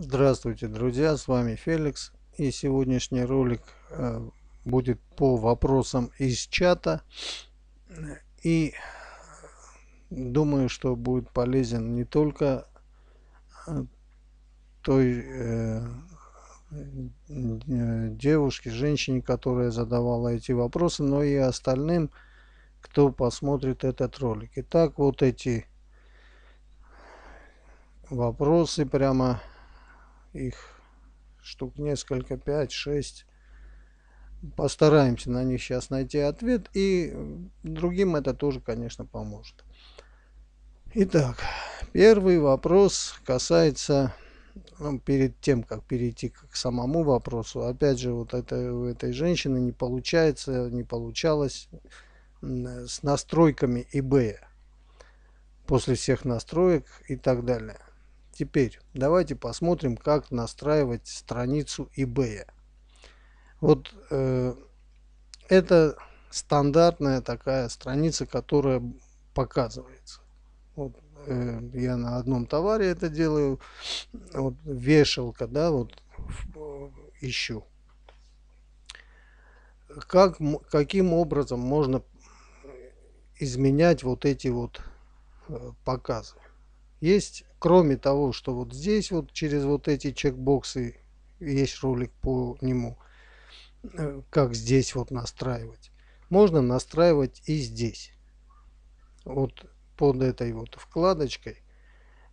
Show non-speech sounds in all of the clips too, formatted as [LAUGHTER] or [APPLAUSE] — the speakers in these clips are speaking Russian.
Здравствуйте, друзья! С вами Феликс. И сегодняшний ролик э, будет по вопросам из чата. И думаю, что будет полезен не только э, той э, девушке, женщине, которая задавала эти вопросы, но и остальным, кто посмотрит этот ролик. Итак, вот эти вопросы прямо их штук несколько, 5-6. Постараемся на них сейчас найти ответ, и другим это тоже, конечно, поможет. Итак, первый вопрос касается, ну, перед тем, как перейти к самому вопросу, опять же, вот это, у этой женщины не получается, не получалось с настройками eBay после всех настроек и так далее. Теперь давайте посмотрим, как настраивать страницу eBay. Вот э, это стандартная такая страница, которая показывается. Вот, э, я на одном товаре это делаю. Вот вешалка, да, вот э, ищу. Как, каким образом можно изменять вот эти вот э, показы? Есть кроме того, что вот здесь вот через вот эти чекбоксы есть ролик по нему, э, как здесь вот настраивать. Можно настраивать и здесь. Вот под этой вот вкладочкой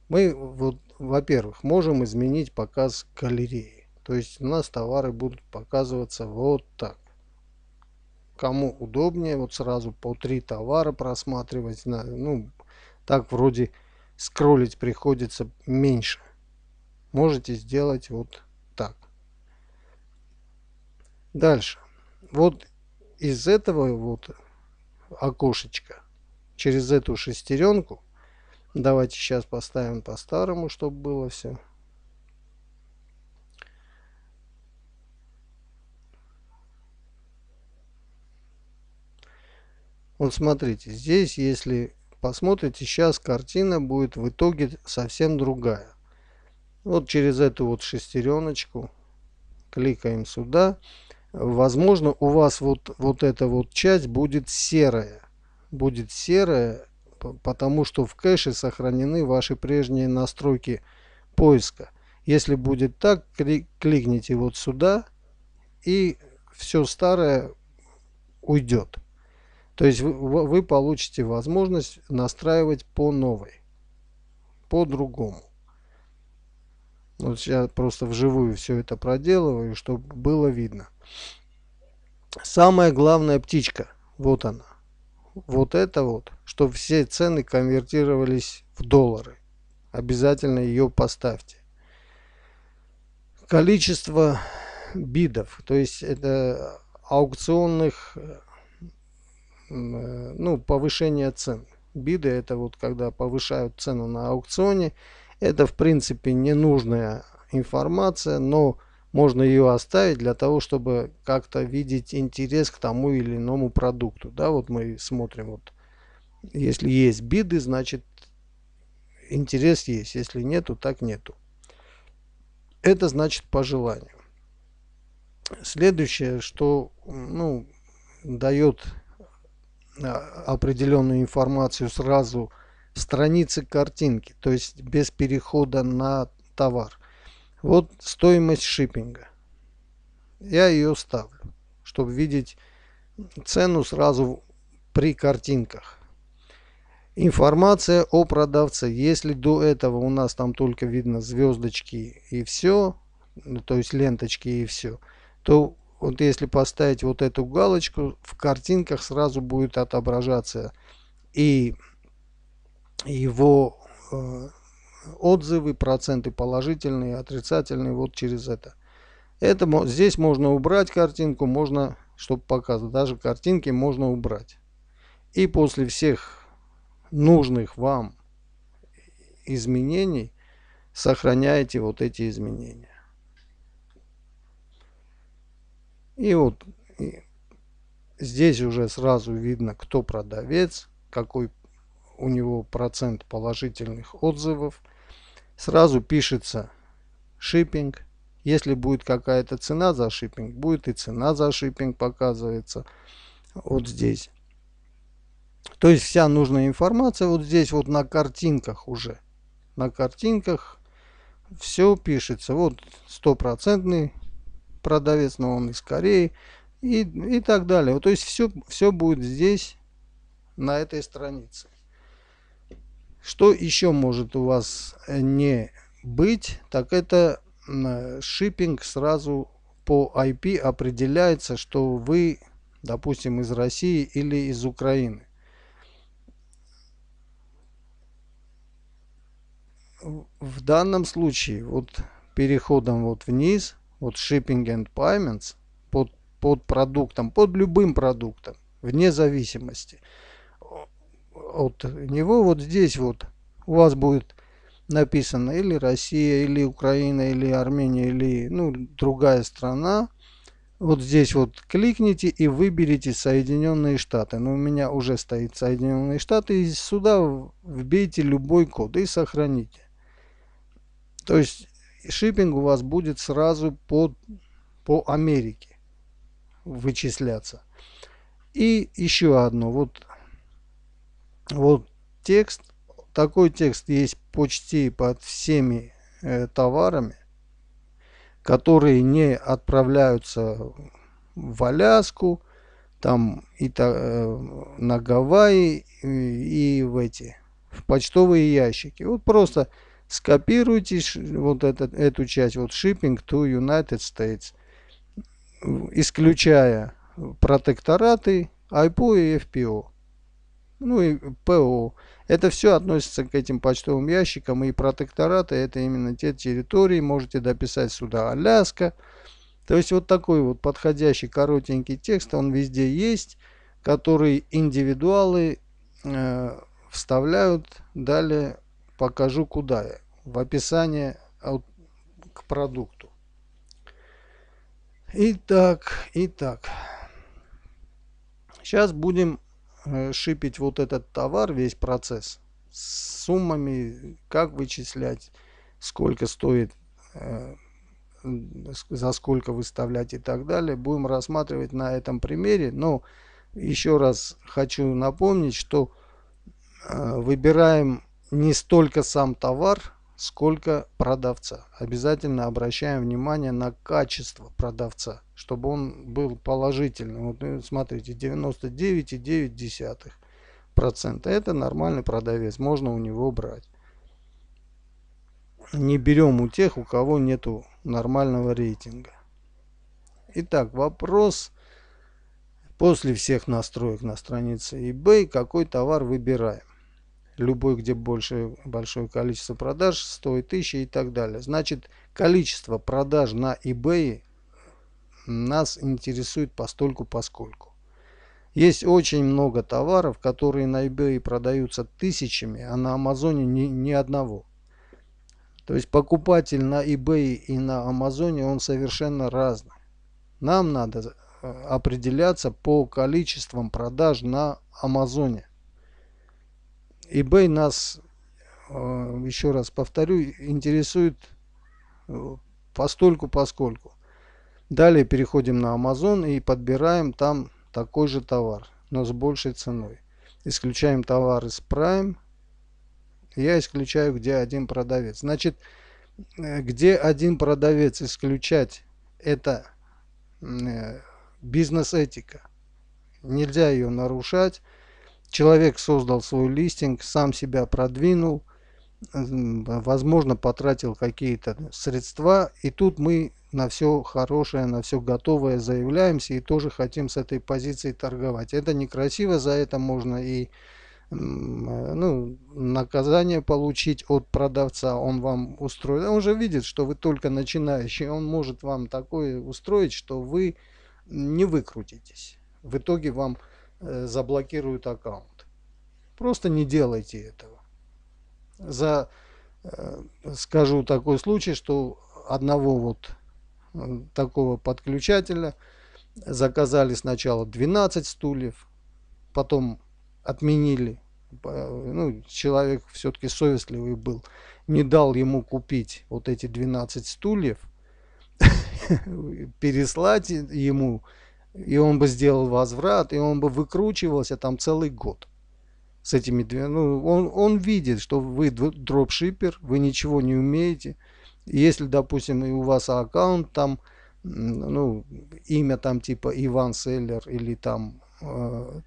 мы вот, во-первых, можем изменить показ галереи. То есть у нас товары будут показываться вот так. Кому удобнее, вот сразу по три товара просматривать. Ну, так вроде скроллить приходится меньше. Можете сделать вот так. Дальше. Вот из этого вот окошечка через эту шестеренку давайте сейчас поставим по-старому, чтобы было все. Вот смотрите, здесь если Посмотрите, сейчас картина будет в итоге совсем другая. Вот через эту вот шестереночку кликаем сюда. Возможно, у вас вот, вот эта вот часть будет серая. Будет серая, потому что в кэше сохранены ваши прежние настройки поиска. Если будет так, кликните вот сюда и все старое уйдет. То есть вы, получите возможность настраивать по новой, по-другому. Вот я просто вживую все это проделываю, чтобы было видно. Самая главная птичка, вот она. Вот это вот, чтобы все цены конвертировались в доллары. Обязательно ее поставьте. Количество бидов, то есть это аукционных э, Э, ну, повышение цен. Биды это вот когда повышают цену на аукционе. Это в принципе ненужная информация, но можно ее оставить для того, чтобы как-то видеть интерес к тому или иному продукту. Да, вот мы смотрим, вот, если есть биды, значит интерес есть, если нету, так нету. Это значит по желанию. Следующее, что ну, дает а, определенную информацию сразу страницы картинки, то есть без перехода на товар. Вот стоимость шиппинга. Я ее ставлю, чтобы видеть цену сразу при картинках. Информация о продавце. Если до этого у нас там только видно звездочки и все, то есть ленточки и все, то вот если поставить вот эту галочку, в картинках сразу будет отображаться и его э, отзывы, проценты положительные, отрицательные, вот через это. это. Здесь можно убрать картинку, можно, чтобы показывать, даже картинки можно убрать. И после всех нужных вам изменений сохраняете вот эти изменения. И вот и здесь уже сразу видно, кто продавец, какой у него процент положительных отзывов. Сразу пишется шиппинг. Если будет какая-то цена за шиппинг, будет и цена за шиппинг показывается вот здесь. То есть вся нужная информация вот здесь вот на картинках уже. На картинках все пишется. Вот стопроцентный продавец, но он из Кореи и, и так далее. Вот, то есть все, все будет здесь, на этой странице. Что еще может у вас э, не быть, так это шиппинг сразу по IP определяется, что вы, допустим, из России или из Украины. В данном случае, вот переходом вот вниз – вот shipping and payments под, под продуктом, под любым продуктом, вне зависимости от него, вот здесь вот у вас будет написано или Россия, или Украина, или Армения, или ну, другая страна. Вот здесь вот кликните и выберите Соединенные Штаты. Но ну, у меня уже стоит Соединенные Штаты. И сюда вбейте любой код и сохраните. То есть шиппинг у вас будет сразу по, по Америке вычисляться. И еще одно. Вот, вот текст. Такой текст есть почти под всеми э, товарами, которые не отправляются в Аляску, там и та, э, на Гавайи и, э, и в эти в почтовые ящики. Вот просто скопируйте вот этот, эту часть, вот shipping to United States, исключая протектораты, IPO и FPO. Ну и ПО. Это все относится к этим почтовым ящикам и протектораты. Это именно те территории. Можете дописать сюда Аляска. То есть вот такой вот подходящий коротенький текст. Он везде есть. Который индивидуалы э, вставляют. Далее покажу куда, я в описании к продукту. Итак, итак. Сейчас будем э, шипить вот этот товар, весь процесс, с суммами, как вычислять, сколько стоит, э, за сколько выставлять и так далее. Будем рассматривать на этом примере. Но еще раз хочу напомнить, что э, выбираем не столько сам товар, сколько продавца. Обязательно обращаем внимание на качество продавца, чтобы он был положительным. Вот ну, смотрите, 99,9%. Это нормальный продавец, можно у него брать. Не берем у тех, у кого нету нормального рейтинга. Итак, вопрос после всех настроек на странице eBay, какой товар выбираем любой, где больше, большое количество продаж, стоит тысячи и так далее. Значит, количество продаж на eBay нас интересует постольку поскольку. Есть очень много товаров, которые на eBay продаются тысячами, а на Амазоне ни, ни одного. То есть покупатель на eBay и на Амазоне он совершенно разный. Нам надо э, определяться по количествам продаж на Амазоне eBay нас, а, еще раз повторю, интересует э, постольку поскольку. Далее переходим на Amazon и подбираем там такой же товар, но с большей ценой. Исключаем товар из Prime. Я исключаю, где один продавец. Значит, э, где один продавец исключать, это э, бизнес-этика. Нельзя ее нарушать человек создал свой листинг, сам себя продвинул, возможно, потратил какие-то средства. И тут мы на все хорошее, на все готовое заявляемся и тоже хотим с этой позиции торговать. Это некрасиво, за это можно и ну, наказание получить от продавца, он вам устроит. Он уже видит, что вы только начинающий, он может вам такое устроить, что вы не выкрутитесь. В итоге вам Э, заблокируют аккаунт. Просто не делайте этого. За, э, скажу такой случай, что одного вот э, такого подключателя заказали сначала 12 стульев, потом отменили. Ну, человек все-таки совестливый был. Не дал ему купить вот эти 12 стульев, [LAUGHS] переслать ему и он бы сделал возврат, и он бы выкручивался там целый год с этими двумя. Ну, он, он видит, что вы дропшипер, вы ничего не умеете. Если, допустим, у вас аккаунт там, ну, имя там типа Иван Селлер или там э,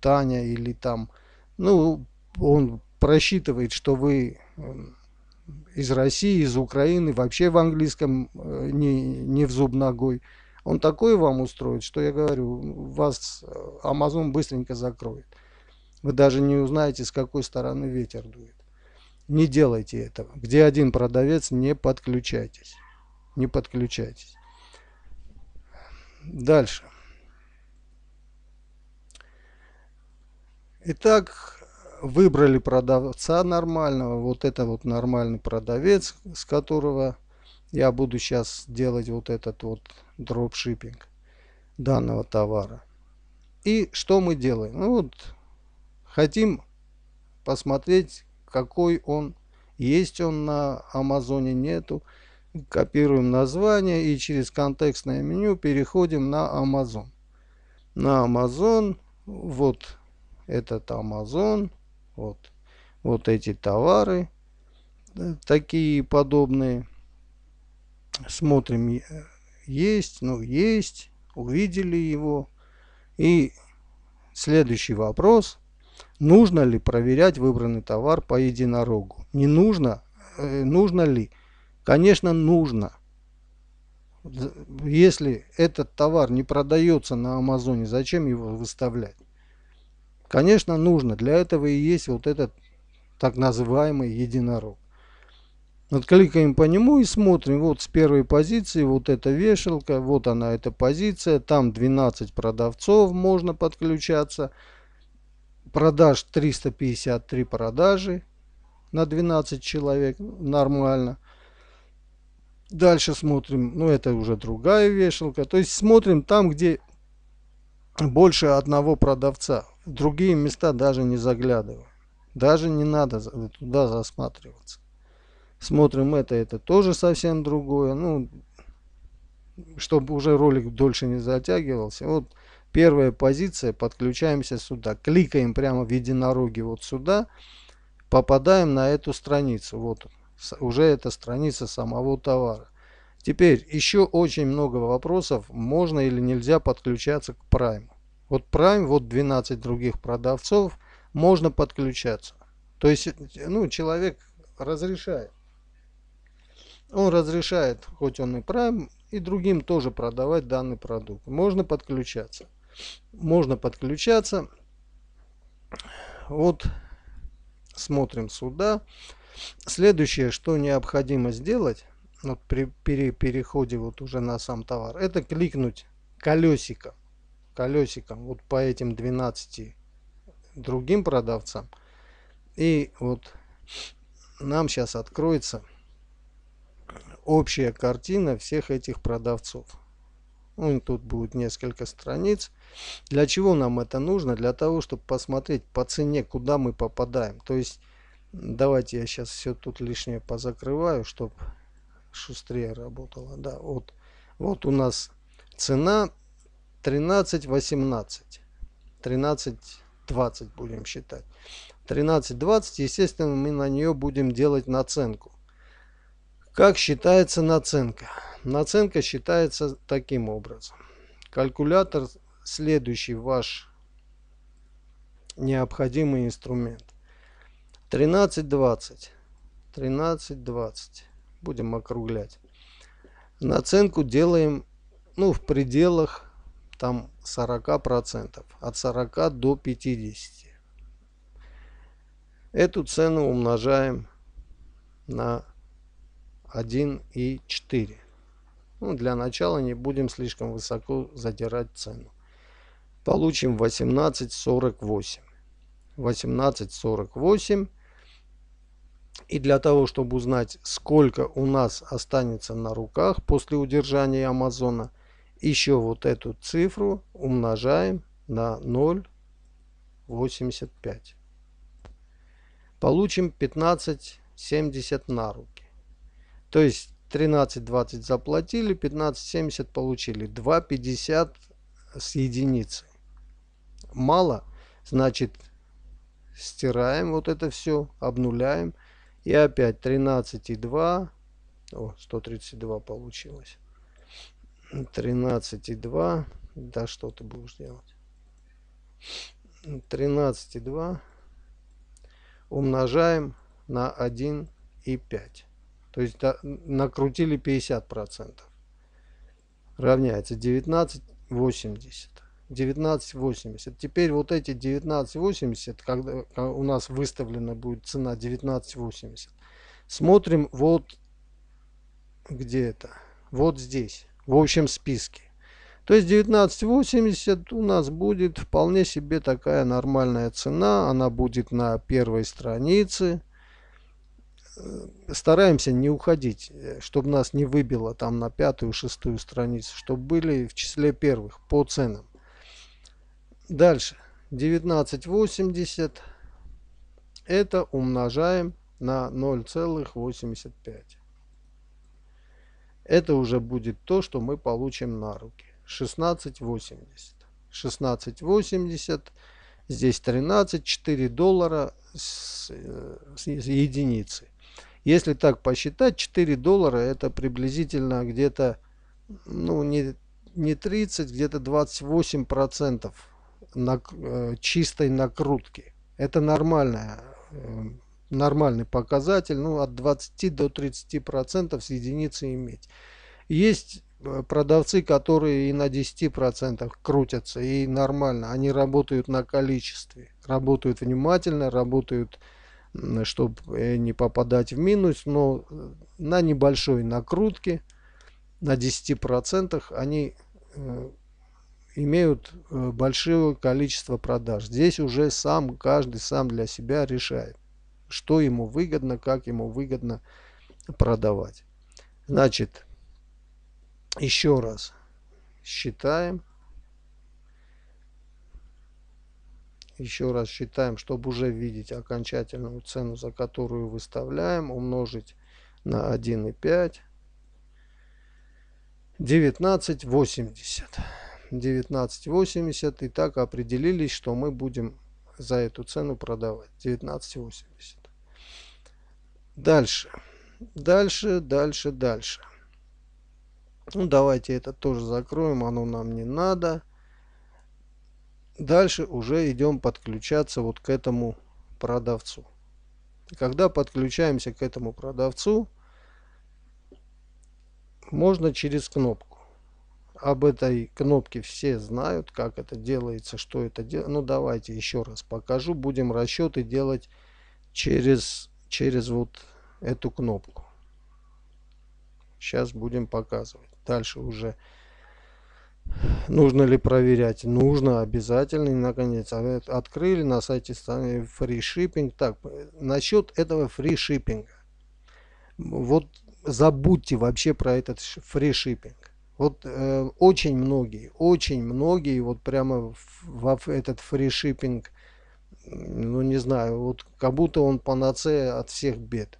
Таня или там, ну, он просчитывает, что вы э, из России, из Украины, вообще в английском э, не, не в зуб ногой. Он такой вам устроит, что я говорю, вас Amazon э, быстренько закроет. Вы даже не узнаете, с какой стороны ветер дует. Не делайте этого. Где один продавец, не подключайтесь. Не подключайтесь. Дальше. Итак, выбрали продавца нормального, вот это вот нормальный продавец, с которого я буду сейчас делать вот этот вот дропшиппинг данного товара. И что мы делаем? Ну вот, хотим посмотреть, какой он, есть он на Амазоне, нету. Копируем название и через контекстное меню переходим на Amazon. На Amazon, вот этот Amazon, вот, вот эти товары, э, такие подобные. Смотрим, есть, ну есть, увидели его. И следующий вопрос. Нужно ли проверять выбранный товар по единорогу? Не нужно? Э, нужно ли? Конечно, нужно. Если этот товар не продается на Амазоне, зачем его выставлять? Конечно, нужно. Для этого и есть вот этот так называемый единорог откликаем по нему и смотрим. Вот с первой позиции вот эта вешалка. Вот она эта позиция. Там 12 продавцов можно подключаться. Продаж 353 продажи на 12 человек. Нормально. Дальше смотрим. Ну это уже другая вешалка. То есть смотрим там, где больше одного продавца. В другие места даже не заглядываю. Даже не надо туда засматриваться. Смотрим это, это тоже совсем другое. Ну, чтобы уже ролик дольше не затягивался. Вот первая позиция, подключаемся сюда. Кликаем прямо в единороге вот сюда. Попадаем на эту страницу. Вот уже эта страница самого товара. Теперь еще очень много вопросов, можно или нельзя подключаться к Prime. Вот Prime, вот 12 других продавцов, можно подключаться. То есть, ну, человек разрешает. Он разрешает, хоть он и Prime, и другим тоже продавать данный продукт. Можно подключаться. Можно подключаться. Вот смотрим сюда. Следующее, что необходимо сделать, вот при, при переходе вот уже на сам товар, это кликнуть колесиком. Колесиком вот по этим 12 другим продавцам. И вот нам сейчас откроется общая картина всех этих продавцов. Ну, тут будет несколько страниц. Для чего нам это нужно? Для того, чтобы посмотреть по цене, куда мы попадаем. То есть, давайте я сейчас все тут лишнее позакрываю, чтобы шустрее работало. Да, вот, вот у нас цена 13.18. 13.20 будем считать. 13.20, естественно, мы на нее будем делать наценку. Как считается наценка? Наценка считается таким образом. Калькулятор следующий ваш необходимый инструмент. 13.20. 13.20. Будем округлять. Наценку делаем ну, в пределах там 40%. От 40 до 50. Эту цену умножаем на 1 и 4. Ну, для начала не будем слишком высоко задирать цену. Получим 18,48. 18,48. И для того, чтобы узнать, сколько у нас останется на руках после удержания Амазона, еще вот эту цифру умножаем на 0,85. Получим 15,70 на руку. То есть 13.20 заплатили, 15.70 получили. 2.50 с единицы. Мало, значит стираем вот это все, обнуляем. И опять 13,2. О, 132 получилось. 13,2. Да что ты будешь делать? 13,2 умножаем на 1,5. То есть до, накрутили 50%. Равняется 19,80. 19,80. Теперь вот эти 19,80, когда у нас выставлена будет цена 19,80. Смотрим вот где это. Вот здесь. В общем списке. То есть 19,80 у нас будет вполне себе такая нормальная цена. Она будет на первой странице стараемся не уходить, э, чтобы нас не выбило там на пятую, шестую страницу, чтобы были в числе первых по ценам. Дальше. 19,80 это умножаем на 0,85. Это уже будет то, что мы получим на руки. 16,80. 16,80 здесь 13, 4 доллара с, э, с единицы. Если так посчитать, 4 доллара это приблизительно где-то, ну не, не 30, где-то 28 процентов на, э, чистой накрутки. Это нормальная, э, нормальный показатель, ну от 20 до 30 процентов с единицы иметь. Есть э, продавцы, которые и на 10% крутятся, и нормально. Они работают на количестве, работают внимательно, работают чтобы э, не попадать в минус, но э, на небольшой накрутке, на 10% они э, имеют большое количество продаж. Здесь уже сам каждый сам для себя решает, что ему выгодно, как ему выгодно продавать. Значит, еще раз считаем. еще раз считаем, чтобы уже видеть окончательную цену, за которую выставляем, умножить на 1,5. 19,80. 19,80. И так определились, что мы будем за эту цену продавать. 19,80. Дальше. Дальше, дальше, дальше. Ну, давайте это тоже закроем, оно нам не надо. Дальше уже идем подключаться вот к этому продавцу. Когда подключаемся к этому продавцу, можно через кнопку. Об этой кнопке все знают, как это делается, что это делается. Ну давайте еще раз покажу. Будем расчеты делать через, через вот эту кнопку. Сейчас будем показывать. Дальше уже Нужно ли проверять? Нужно, обязательно. наконец а, э, открыли на сайте страны фришиппинг. Так, э, насчет этого фришиппинга. Вот забудьте вообще про этот фришиппинг. Вот э, очень многие, очень многие вот прямо в, в этот фришиппинг, ну не знаю, вот как будто он панацея от всех бед.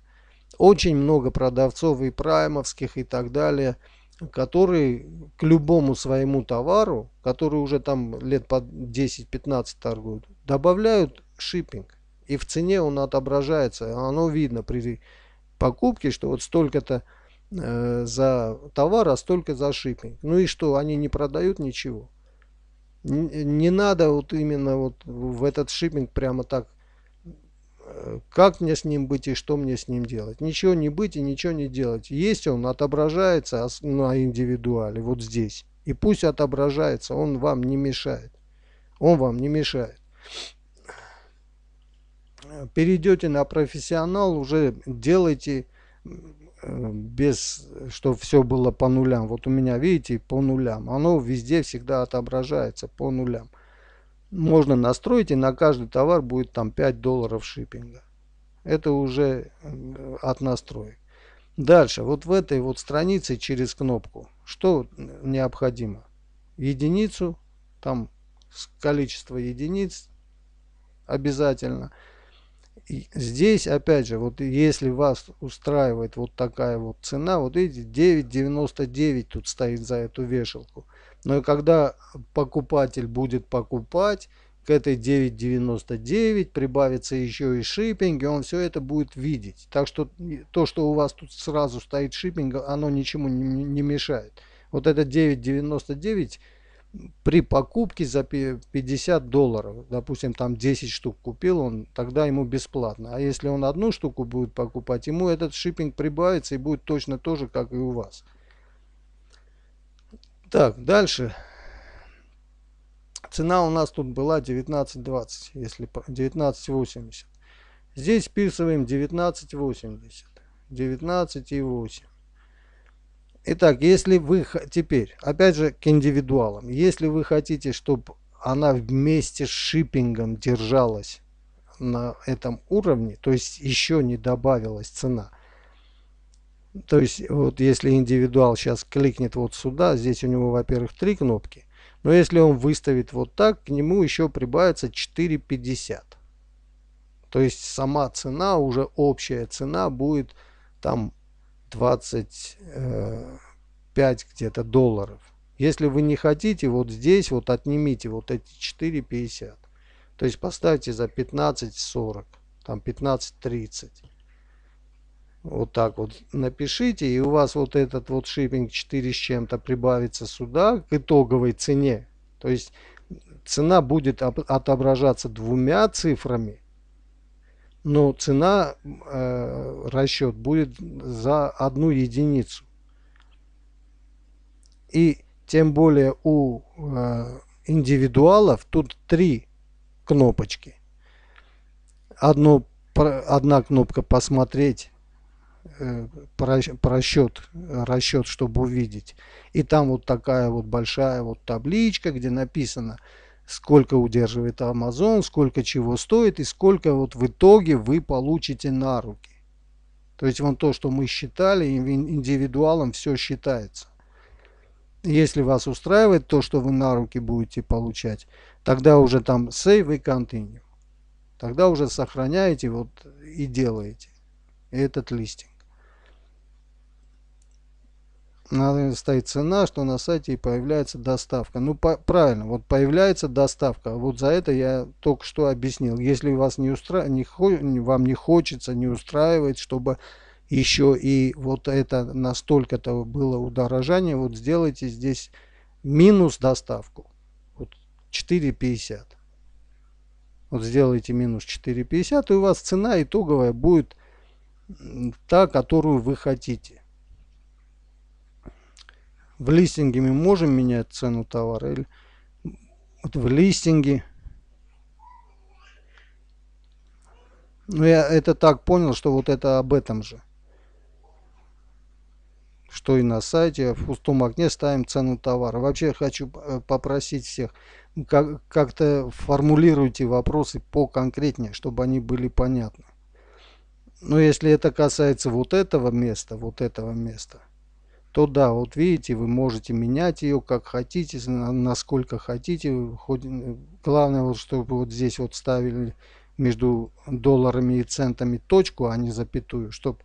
Очень много продавцов и праймовских и так далее – который к любому своему товару, который уже там лет по 10-15 торгуют, добавляют шиппинг. И в цене он отображается. Оно видно при покупке, что вот столько-то э, за товар, а столько за шиппинг. Ну и что, они не продают ничего. Не, не надо вот именно вот в этот шиппинг прямо так как мне с ним быть и что мне с ним делать. Ничего не быть и ничего не делать. Есть он, отображается на индивидуале, вот здесь. И пусть отображается, он вам не мешает. Он вам не мешает. Перейдете на профессионал, уже делайте э, без, что все было по нулям. Вот у меня, видите, по нулям. Оно везде всегда отображается по нулям можно настроить и на каждый товар будет там 5 долларов шиппинга. Это уже э, от настроек. Дальше, вот в этой вот странице через кнопку, что необходимо? Единицу, там количество единиц обязательно. И здесь, опять же, вот если вас устраивает вот такая вот цена, вот видите, 9.99 тут стоит за эту вешалку. Но и когда покупатель будет покупать, к этой 9.99 прибавится еще и шиппинг, и он все это будет видеть. Так что то, что у вас тут сразу стоит шиппинг, оно ничему не, не мешает. Вот это 9.99 при покупке за 50 долларов, допустим, там 10 штук купил, он тогда ему бесплатно. А если он одну штуку будет покупать, ему этот шиппинг прибавится и будет точно то же, как и у вас. Так, дальше. Цена у нас тут была 19.20, если 19.80. Здесь вписываем 19.80. 19.8. Итак, если вы теперь, опять же, к индивидуалам. Если вы хотите, чтобы она вместе с шиппингом держалась на этом уровне, то есть еще не добавилась цена – то есть, вот если индивидуал сейчас кликнет вот сюда, здесь у него, во-первых, три кнопки. Но если он выставит вот так, к нему еще прибавится 4,50. То есть, сама цена, уже общая цена будет там 25 э, где-то долларов. Если вы не хотите, вот здесь вот отнимите вот эти 4,50. То есть, поставьте за 15,40, там 15,30 вот так вот напишите, и у вас вот этот вот шиппинг 4 с чем-то прибавится сюда к итоговой цене. То есть цена будет отображаться двумя цифрами, но цена э, расчет будет за одну единицу. И тем более у э, индивидуалов тут три кнопочки. Одно, одна кнопка посмотреть Э, просчет, расчет, чтобы увидеть. И там вот такая вот большая вот табличка, где написано, сколько удерживает Amazon, сколько чего стоит и сколько вот в итоге вы получите на руки. То есть вон то, что мы считали, индивидуалом все считается. Если вас устраивает то, что вы на руки будете получать, тогда уже там save и continue. Тогда уже сохраняете вот и делаете этот листинг стоит цена, что на сайте и появляется доставка. Ну, по, правильно, вот появляется доставка. Вот за это я только что объяснил. Если вас не устра... не хо вам не хочется, не устраивает, чтобы еще и вот это настолько-то было удорожание, вот сделайте здесь минус доставку. Вот 4,50. Вот сделайте минус 4,50, и у вас цена итоговая будет та, которую вы хотите. В листинге мы можем менять цену товара или вот в листинге. Но ну, я это так понял, что вот это об этом же. Что и на сайте, в пустом окне ставим цену товара. Вообще хочу э, попросить всех, как-то формулируйте вопросы по конкретнее, чтобы они были понятны. Но если это касается вот этого места, вот этого места – то да, вот видите, вы можете менять ее как хотите, насколько хотите. Хоть, главное, вот, чтобы вот здесь вот ставили между долларами и центами точку, а не запятую, чтобы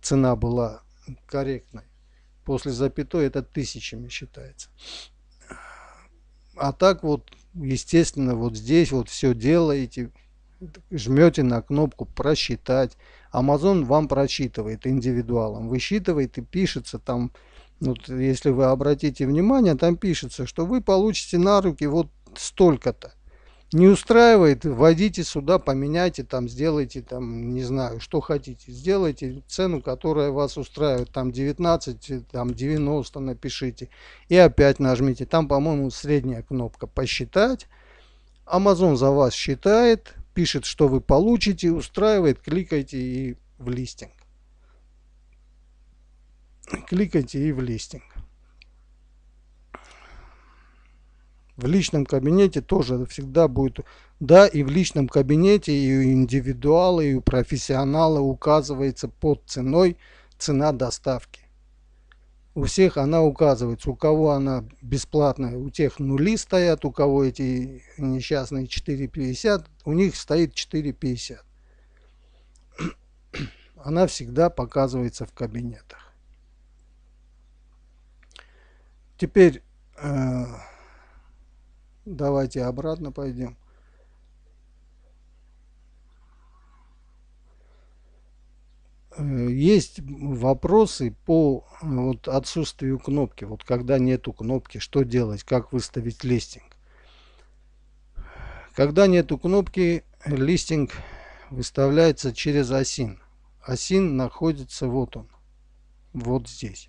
цена была корректной. После запятой это тысячами считается. А так вот, естественно, вот здесь вот все делаете, жмете на кнопку «Просчитать». Amazon вам просчитывает индивидуалом, высчитывает и пишется там вот если вы обратите внимание, там пишется, что вы получите на руки вот столько-то. Не устраивает, вводите сюда, поменяйте, там сделайте, там не знаю, что хотите. Сделайте цену, которая вас устраивает. Там 19, там 90 напишите. И опять нажмите. Там, по-моему, средняя кнопка «Посчитать». Amazon за вас считает, пишет, что вы получите, устраивает, кликайте и в листинг кликайте и в листинг. В личном кабинете тоже всегда будет, да, и в личном кабинете, и у индивидуала, и у профессионала указывается под ценой цена доставки. У всех она указывается, у кого она бесплатная, у тех нули стоят, у кого эти несчастные 4,50, у них стоит 4,50. [CLEARS THROAT] Она всегда показывается в кабинетах. Теперь э, давайте обратно пойдем. Э, есть вопросы по вот, отсутствию кнопки. Вот когда нету кнопки, что делать, как выставить листинг. Когда нету кнопки, листинг выставляется через осин. Осин находится вот он, вот здесь.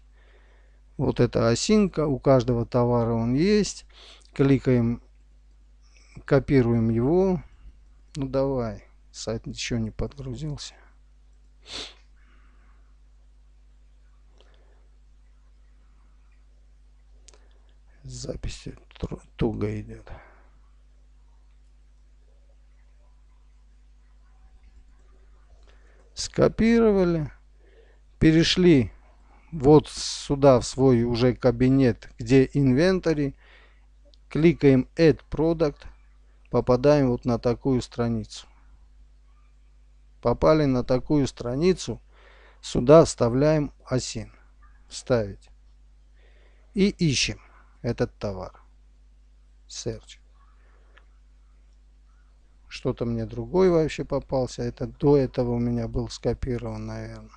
Вот это осинка. У каждого товара он есть. Кликаем, копируем его. Ну давай. Сайт еще не подгрузился. Запись туго идет. скопировали, перешли вот сюда в свой уже кабинет, где инвентарь, Кликаем Add Product. Попадаем вот на такую страницу. Попали на такую страницу. Сюда вставляем осин. Вставить. И ищем этот товар. Search. Что-то мне другой вообще попался. Это до этого у меня был скопирован, наверное.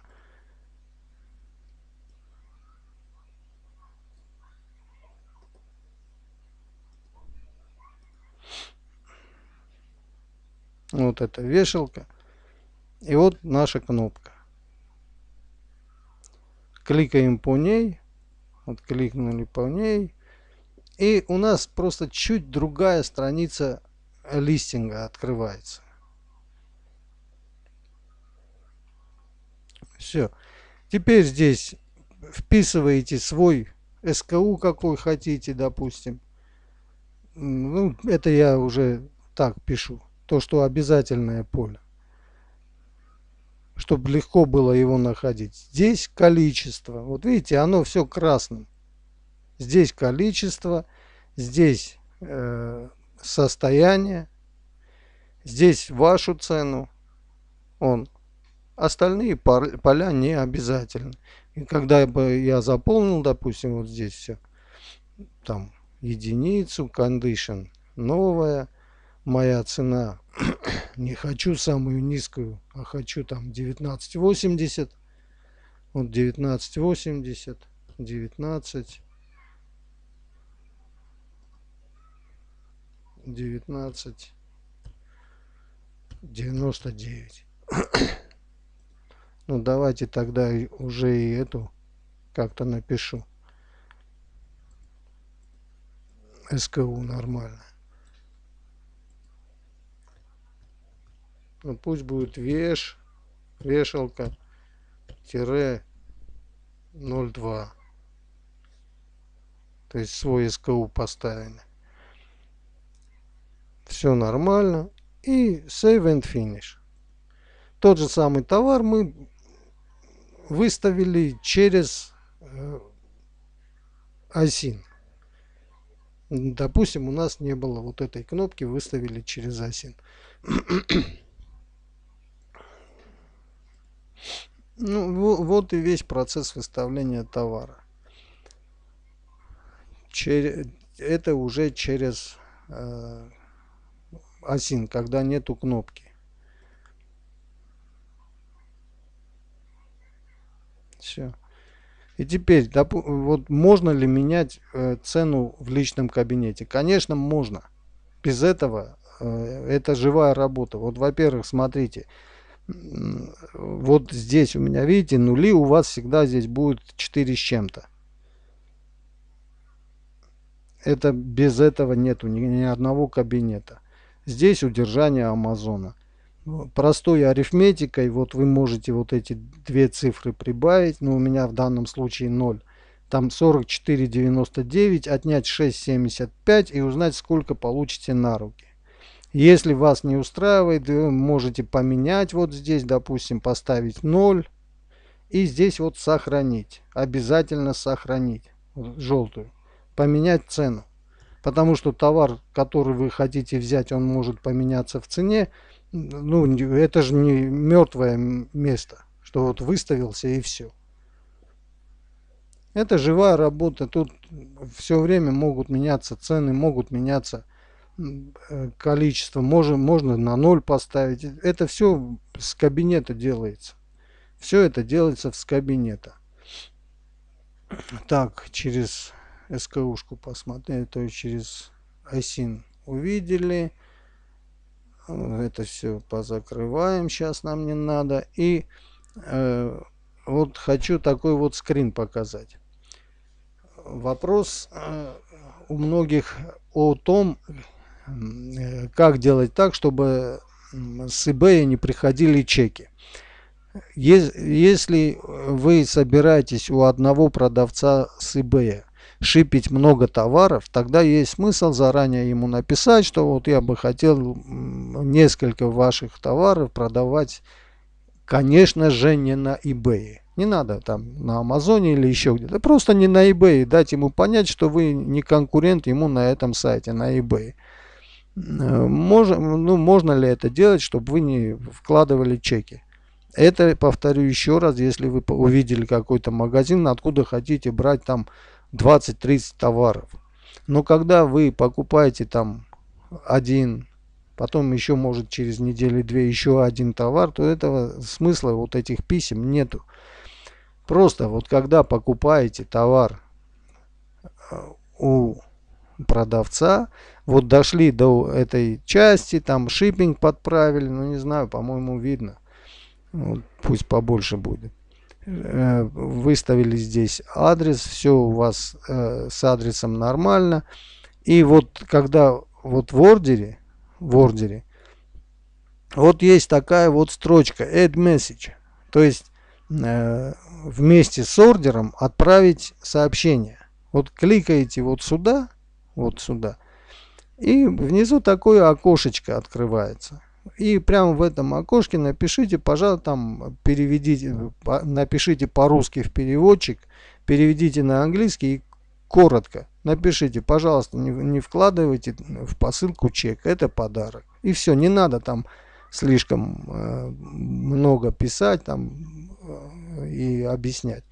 Вот эта вешалка. И вот наша кнопка. Кликаем по ней. Вот кликнули по ней. И у нас просто чуть другая страница листинга открывается. Все. Теперь здесь вписываете свой СКУ, какой хотите, допустим. Ну, это я уже так пишу то, что обязательное поле, чтобы легко было его находить. Здесь количество. Вот видите, оно все красным. Здесь количество, здесь э, состояние, здесь вашу цену. Он. Остальные поля не обязательны. И когда бы я заполнил, допустим, вот здесь все, там единицу, condition, новая – моя цена. [CLEARS THROAT] Не хочу самую низкую, а хочу там 19.80. Вот 19.80, 19, 19, 99. Ну давайте тогда уже и эту как-то напишу. СКУ нормально. Ну, пусть будет веш, вешалка, тире 0,2. То есть свой СКУ поставили. Все нормально. И Save and Finish. Тот же самый товар мы выставили через Асин. Э, Допустим, у нас не было вот этой кнопки, выставили через Асин. Ну, вот и весь процесс выставления товара. Чер... Это уже через э, осин, когда нету кнопки. Все. И теперь, доп... вот можно ли менять э, цену в личном кабинете? Конечно, можно. Без этого э, это живая работа. Вот, во-первых, смотрите, вот здесь у меня, видите, нули, у вас всегда здесь будет 4 с чем-то. Это без этого нету ни, ни одного кабинета. Здесь удержание Амазона. Ну, простой арифметикой, вот вы можете вот эти две цифры прибавить, но у меня в данном случае 0. Там 44,99, отнять 6,75 и узнать, сколько получите на руки. Если вас не устраивает, вы можете поменять вот здесь, допустим, поставить 0. И здесь вот сохранить. Обязательно сохранить желтую. Поменять цену. Потому что товар, который вы хотите взять, он может поменяться в цене. Ну, это же не мертвое место, что вот выставился и все. Это живая работа. Тут все время могут меняться цены, могут меняться Э, количество, можем можно на 0 поставить. Это все с кабинета делается. Все это делается с кабинета. Так, через СКУшку посмотрели, то есть через ISIN увидели. Э, это все позакрываем, сейчас нам не надо. И э, вот хочу такой вот скрин показать. Вопрос э, у многих о том, Э, как делать так, чтобы с eBay не приходили чеки. Если вы собираетесь у одного продавца с eBay шипить много товаров, тогда есть смысл заранее ему написать, что вот я бы хотел несколько ваших товаров продавать, конечно же, не на eBay. Не надо там на Амазоне или еще где-то. Просто не на eBay. Дать ему понять, что вы не конкурент ему на этом сайте, на eBay. Э, можно, ну, можно ли это делать, чтобы вы не вкладывали чеки? Это, повторю еще раз, если вы увидели какой-то магазин, откуда хотите брать там 20-30 товаров. Но когда вы покупаете там один, потом еще может через неделю-две еще один товар, то этого смысла вот этих писем нету. Просто вот когда покупаете товар э, у продавца. Вот дошли до этой части, там шиппинг подправили, ну не знаю, по-моему видно. Вот, пусть побольше будет. Э, выставили здесь адрес, все у вас э, с адресом нормально. И вот когда вот в ордере, в ордере, вот есть такая вот строчка add message. То есть э, вместе с ордером отправить сообщение. Вот кликаете вот сюда вот сюда. И внизу такое окошечко открывается. И прямо в этом окошке напишите, пожалуйста, там переведите, напишите по-русски в переводчик, переведите на английский и коротко напишите, пожалуйста, не, не вкладывайте в посылку чек, это подарок. И все, не надо там слишком э, много писать там э, и объяснять.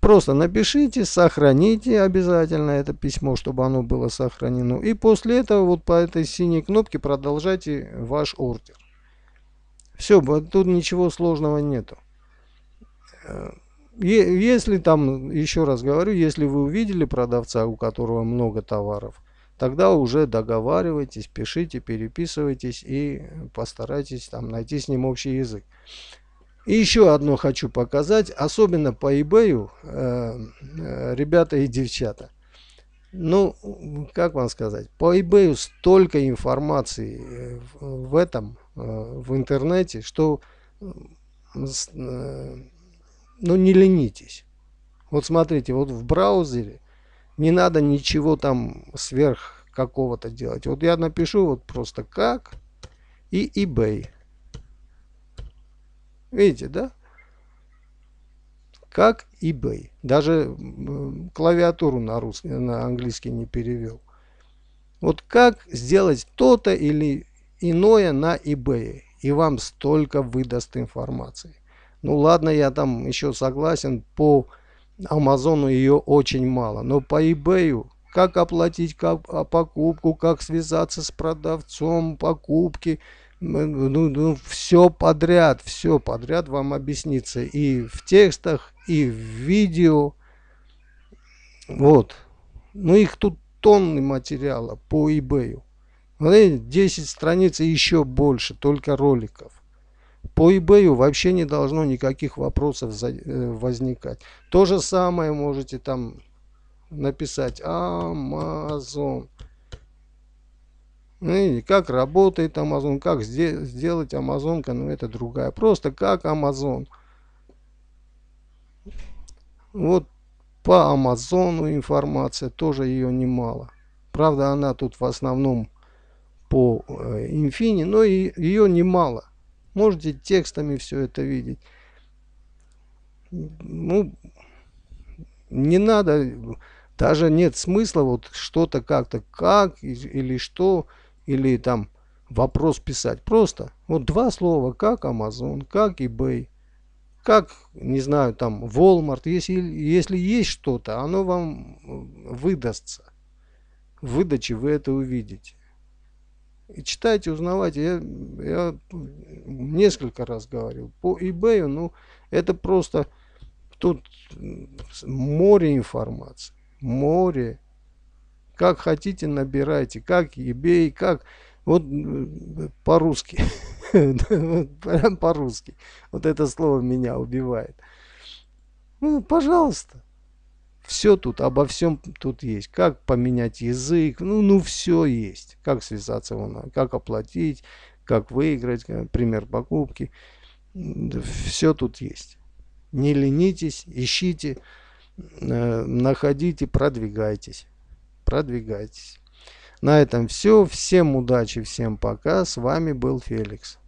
Просто напишите, сохраните обязательно это письмо, чтобы оно было сохранено. И после этого вот по этой синей кнопке продолжайте ваш ордер. Все, тут ничего сложного нету. Э, если там, еще раз говорю, если вы увидели продавца, у которого много товаров, тогда уже договаривайтесь, пишите, переписывайтесь и постарайтесь там найти с ним общий язык. И еще одно хочу показать, особенно по eBay, э, ребята и девчата. Ну, как вам сказать, по eBay столько информации э, в этом, э, в интернете, что э, ну не ленитесь. Вот смотрите, вот в браузере не надо ничего там сверх какого-то делать. Вот я напишу вот просто как и eBay. Видите, да? Как eBay. Даже клавиатуру на, русский, на английский не перевел. Вот как сделать то-то или иное на eBay. И вам столько выдаст информации. Ну ладно, я там еще согласен, по Амазону ее очень мало. Но по eBay как оплатить как, а, покупку, как связаться с продавцом покупки – ну, ну, все подряд, все подряд вам объяснится и в текстах, и в видео. Вот. Ну, их тут тонны материала по eBay. Смотрите, 10 страниц и еще больше, только роликов. По eBay вообще не должно никаких вопросов э, возникать. То же самое можете там написать Amazon. Ну, и как работает Amazon, как сделать Амазонка, но ну, это другая. Просто как Amazon. Вот по Амазону информация, тоже ее немало. Правда, она тут в основном по э, инфини, но и, ее немало. Можете текстами все это видеть. Ну, не надо, даже нет смысла вот что-то как-то, как или что или там вопрос писать. Просто вот два слова, как Amazon, как eBay, как, не знаю, там Walmart. Если, если есть что-то, оно вам э, выдастся. В выдаче вы это увидите. И читайте, узнавайте. Я, я несколько раз говорил. По eBay, ну, это просто... Тут море информации. Море как хотите, набирайте. Как eBay, как... Вот по-русски. [LAUGHS] Прям по-русски. Вот это слово меня убивает. Ну, пожалуйста. Все тут, обо всем тут есть. Как поменять язык, ну, ну все есть. Как связаться онлайн, как оплатить, как выиграть, э, пример покупки. Все тут есть. Не ленитесь, ищите, э, находите, продвигайтесь продвигайтесь. На этом все. Всем удачи, всем пока. С вами был Феликс.